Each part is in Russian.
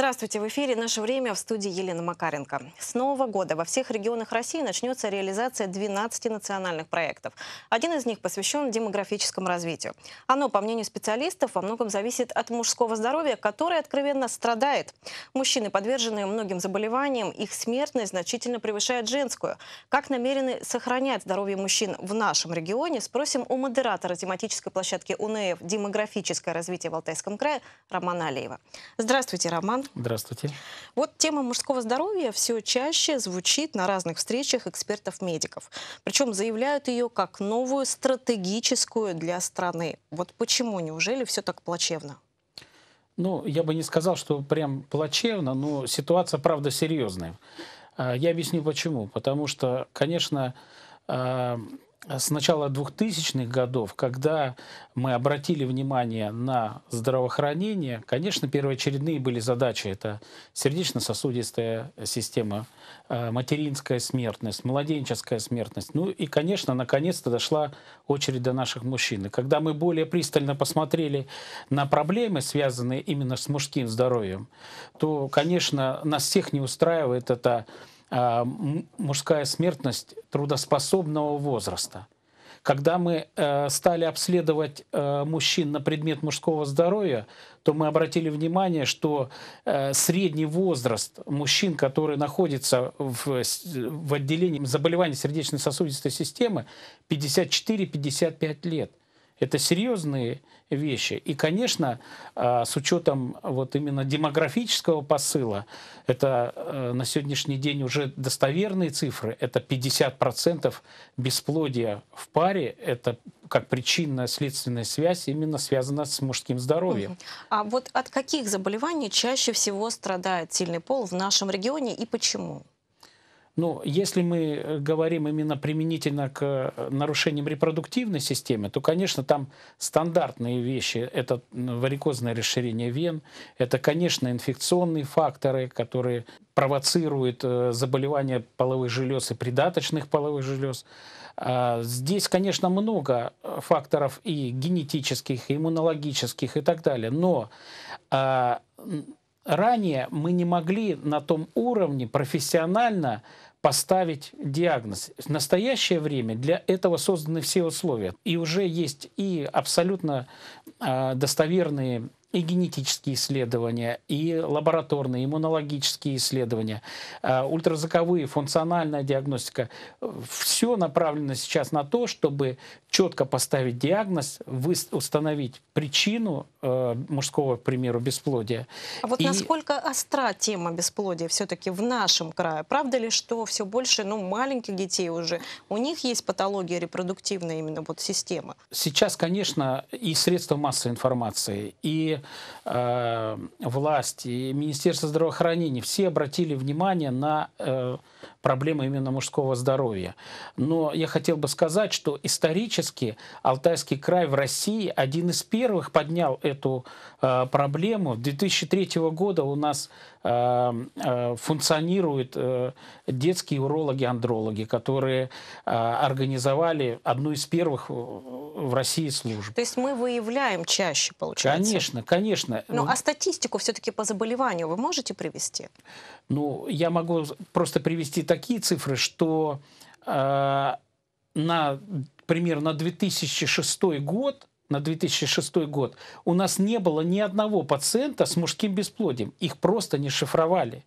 Здравствуйте, в эфире «Наше время» в студии Елена Макаренко. С нового года во всех регионах России начнется реализация 12 национальных проектов. Один из них посвящен демографическому развитию. Оно, по мнению специалистов, во многом зависит от мужского здоровья, которое откровенно страдает. Мужчины, подверженные многим заболеваниям, их смертность значительно превышает женскую. Как намерены сохранять здоровье мужчин в нашем регионе, спросим у модератора тематической площадки УНФ «Демографическое развитие в Алтайском крае» Романа Алеева. Здравствуйте, Роман. Здравствуйте. Вот тема мужского здоровья все чаще звучит на разных встречах экспертов-медиков. Причем заявляют ее как новую стратегическую для страны. Вот почему? Неужели все так плачевно? Ну, я бы не сказал, что прям плачевно, но ситуация, правда, серьезная. А, я объясню почему. Потому что, конечно, а, с начала 2000-х годов, когда мы обратили внимание на здравоохранение, конечно, первоочередные были задачи. Это сердечно-сосудистая система, э, материнская смертность, младенческая смертность. Ну и, конечно, наконец-то дошла очередь до наших мужчин. И когда мы более пристально посмотрели на проблемы, связанные именно с мужским здоровьем, то, конечно, нас всех не устраивает это а, мужская смертность трудоспособного возраста. Когда мы э, стали обследовать э, мужчин на предмет мужского здоровья, то мы обратили внимание, что э, средний возраст мужчин, которые находятся в, в отделении заболеваний сердечно-сосудистой системы, 54-55 лет. Это серьезные вещи. И, конечно, а, с учетом вот именно демографического посыла, это э, на сегодняшний день уже достоверные цифры, это 50% бесплодия в паре, это как причинно-следственная связь именно связана с мужским здоровьем. А вот от каких заболеваний чаще всего страдает сильный пол в нашем регионе и почему? Ну, если мы э, говорим именно применительно к э, нарушениям репродуктивной системы, то, конечно, там стандартные вещи. Это варикозное расширение вен, это, конечно, инфекционные факторы, которые провоцируют э, заболевания половых желез и придаточных половых желез. А, здесь, конечно, много факторов и генетических, и иммунологических, и так далее. Но а, ранее мы не могли на том уровне профессионально поставить диагноз. В настоящее время для этого созданы все условия. И уже есть и абсолютно а, достоверные и генетические исследования, и лабораторные, иммунологические исследования, э, ультразвуковые, функциональная диагностика. Все направлено сейчас на то, чтобы четко поставить диагноз, установить причину э, мужского, к примеру, бесплодия. А вот и... насколько остра тема бесплодия все-таки в нашем крае? Правда ли, что все больше ну, маленьких детей уже, у них есть патология репродуктивная именно вот система? Сейчас, конечно, и средства массовой информации, и э, власти и Министерство здравоохранения, все обратили внимание на э, проблема именно мужского здоровья. Но я хотел бы сказать, что исторически Алтайский край в России один из первых поднял эту э, проблему. В 2003 года у нас э, э, функционируют э, детские урологи-андрологи, которые э, организовали одну из первых в России служб. То есть мы выявляем чаще, получается? Конечно, конечно. Ну, а статистику все-таки по заболеванию вы можете привести? Ну, я могу просто привести такие цифры, что э, на, примерно на 2006 год на 2006 год, у нас не было ни одного пациента с мужским бесплодием. Их просто не шифровали.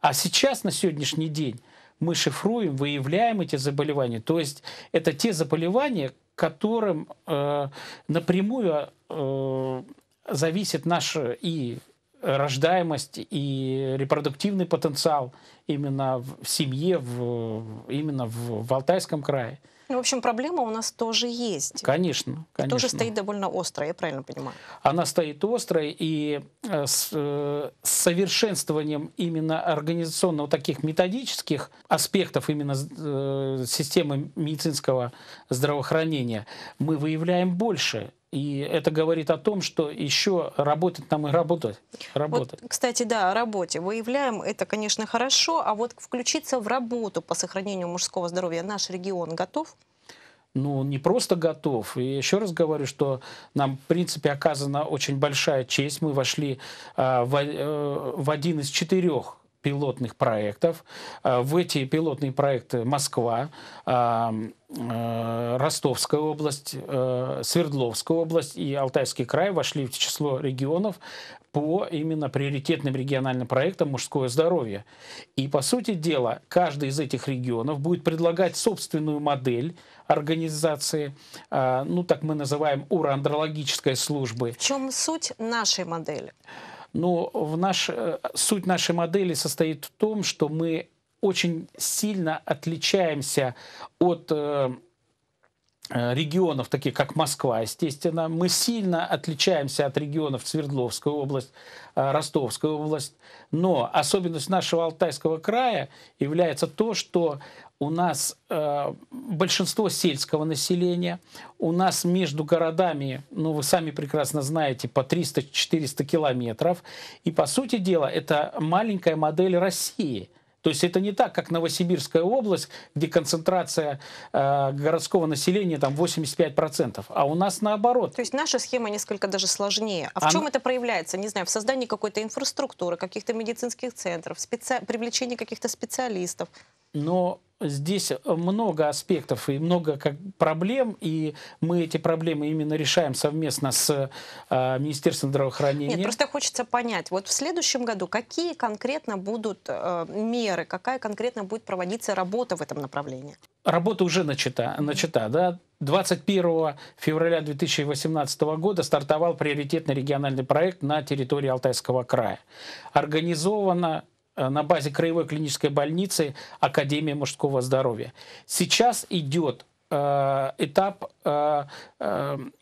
А сейчас, на сегодняшний день, мы шифруем, выявляем эти заболевания. То есть это те заболевания, которым э, напрямую э, зависит наше и рождаемость и репродуктивный потенциал именно в семье, в, именно в, в Алтайском крае. Ну, в общем, проблема у нас тоже есть. Конечно, конечно. Тоже стоит довольно острая, я правильно понимаю? Она стоит острой, и э, с, э, с совершенствованием именно организационного таких методических аспектов именно э, системы медицинского здравоохранения мы выявляем больше и это говорит о том, что еще работать нам и работать. работать. Вот, кстати, да, о работе. Выявляем, это, конечно, хорошо, а вот включиться в работу по сохранению мужского здоровья наш регион готов? ну, не просто готов. И еще раз говорю, что нам, в принципе, оказана очень большая честь. Мы вошли э, в, э, в один из четырех пилотных проектов. Э, в эти пилотные проекты Москва, э, э, Ростовская область, Свердловская область и Алтайский край вошли в число регионов по именно приоритетным региональным проектам «Мужское здоровье». И, по сути дела, каждый из этих регионов будет предлагать собственную модель организации, ну, так мы называем, уроандрологической службы. В чем суть нашей модели? Но в наш, э, суть нашей модели состоит в том, что мы очень сильно отличаемся от э, Э, регионов, таких как Москва, естественно. Мы сильно отличаемся от регионов Свердловской области, э, Ростовской области. Но особенность нашего Алтайского края является то, что у нас э, большинство сельского населения, у нас между городами, ну вы сами прекрасно знаете, по 300-400 километров. И по сути дела это маленькая модель России – то есть это не так, как Новосибирская область, где концентрация э, городского населения там 85%, а у нас наоборот. То есть наша схема несколько даже сложнее. А в Она... чем это проявляется? Не знаю, в создании какой-то инфраструктуры, каких-то медицинских центров, специ... привлечении каких-то специалистов. Но здесь э, много аспектов и много как, проблем, и мы эти проблемы именно решаем совместно с э, Министерством здравоохранения. Нет, просто хочется понять, вот в следующем году какие конкретно будут э, меры, какая конкретно будет проводиться работа в этом направлении? Работа уже начата, начата да, 21 февраля 2018 года стартовал приоритетный региональный проект на территории Алтайского края. Организовано Э, на базе краевой клинической больницы Академия мужского здоровья. Сейчас идет э, этап э,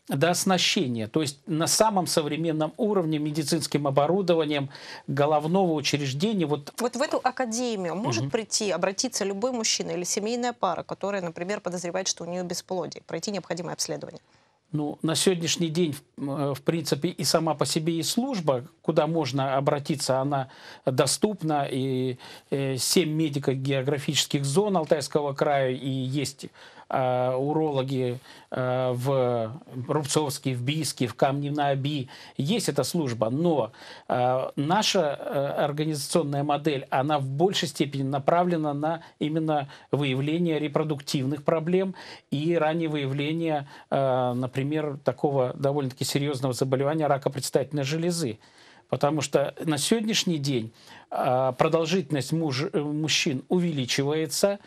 дооснащения, то есть на самом современном уровне медицинским оборудованием головного учреждения. Вот, вот в эту академию может угу. прийти, обратиться любой мужчина или семейная пара, которая, например, подозревает, что у нее бесплодие, пройти необходимое обследование? Ну, на сегодняшний день, э, в принципе, и сама по себе и служба, куда можно обратиться, она доступна. И э, семь медико-географических зон Алтайского края, и есть Э, урологи э, в Рубцовске, в Бийске, в Камне на Оби. Есть эта служба, но э, наша организационная модель, она в большей степени направлена на именно выявление репродуктивных проблем и раннее выявление, например, такого довольно-таки серьезного заболевания рака предстательной железы. Потому что на сегодняшний день а, продолжительность муж, э, мужчин увеличивается.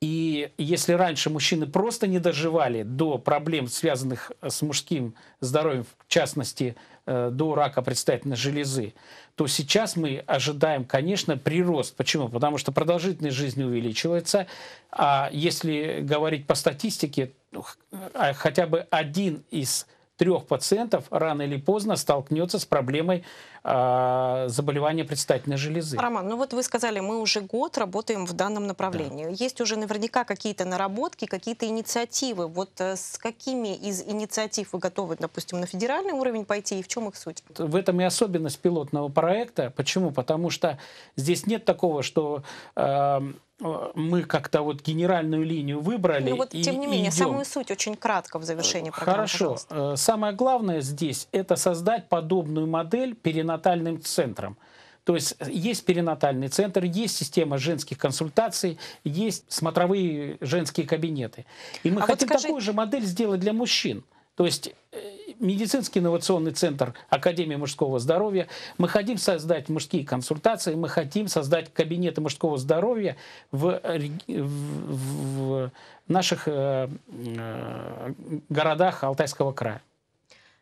И если раньше мужчины просто не доживали до проблем, связанных с мужским здоровьем, в частности, э, до рака предстательной железы, то сейчас мы ожидаем, конечно, прирост. Почему? Потому что продолжительность жизни увеличивается, а если говорить по статистике, э, хотя бы один из трех пациентов рано или поздно столкнется с проблемой а, заболевания предстательной железы. Роман, ну вот вы сказали, мы уже год работаем в данном направлении. Да. Есть уже наверняка какие-то наработки, какие-то инициативы. Вот э, с какими из инициатив вы готовы, допустим, на федеральный уровень пойти и в чем их суть? В этом и особенность пилотного проекта. Почему? Потому что здесь нет такого, что э, Э, мы как-то вот генеральную линию выбрали. Ну вот, и, тем не менее, идем. самую суть очень кратко в завершении э, Хорошо. Пожалуйста. Э, самое главное здесь – это создать подобную модель перинатальным центрам. То есть есть перинатальный центр, есть система женских консультаций, есть смотровые женские кабинеты. И мы а хотим вот скажи... такую же модель сделать для мужчин. То есть э, медицинский инновационный центр Академии мужского здоровья. Мы хотим создать мужские консультации, мы хотим создать кабинеты мужского здоровья в, в, в наших э, э, городах Алтайского края.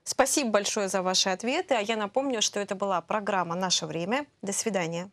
Спасибо большое за ваши ответы. А я напомню, что это была программа «Наше время». До свидания.